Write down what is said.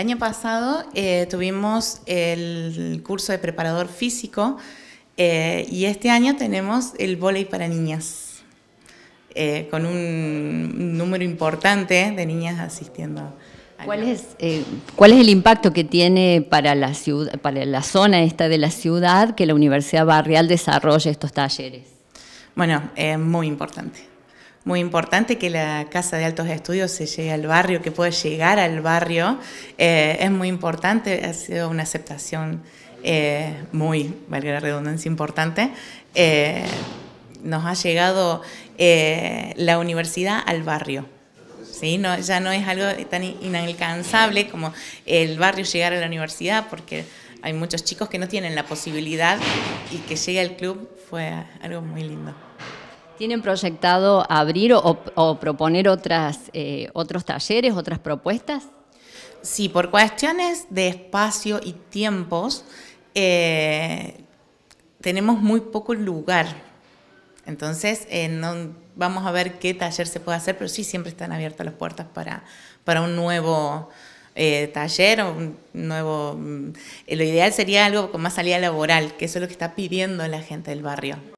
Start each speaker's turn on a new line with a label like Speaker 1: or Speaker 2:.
Speaker 1: El año pasado eh, tuvimos el curso de preparador físico eh, y este año tenemos el volei para niñas, eh, con un número importante de niñas asistiendo. ¿Cuál es, el
Speaker 2: impacto que tiene para la, zona esta de la ciudad que la Universidad Barrial desarrolle estos talleres? Bueno, muy importante muy
Speaker 1: importante que la Casa de Altos Estudios se llegue al barrio, que pueda llegar al barrio. Eh, es muy importante, ha sido una aceptación eh, muy, valga la redundancia, importante. Eh, nos ha llegado la universidad al barrio. ¿sí? No, ya no es algo tan inalcanzable como el barrio llegar a la universidad, porque hay muchos chicos que no tienen la posibilidad y que llegue al club
Speaker 2: fue algo muy lindo. ¿Tienen proyectado abrir o, proponer otras, eh, otros talleres, otras propuestas? Sí, por cuestiones de espacio y tiempos, eh,
Speaker 1: tenemos muy poco lugar. Entonces, eh, vamos a ver qué taller se puede hacer, pero sí siempre están abiertas las puertas para, para un nuevo taller un nuevo... Mm, lo ideal sería algo con más salida laboral, que eso es lo que está pidiendo la gente del barrio.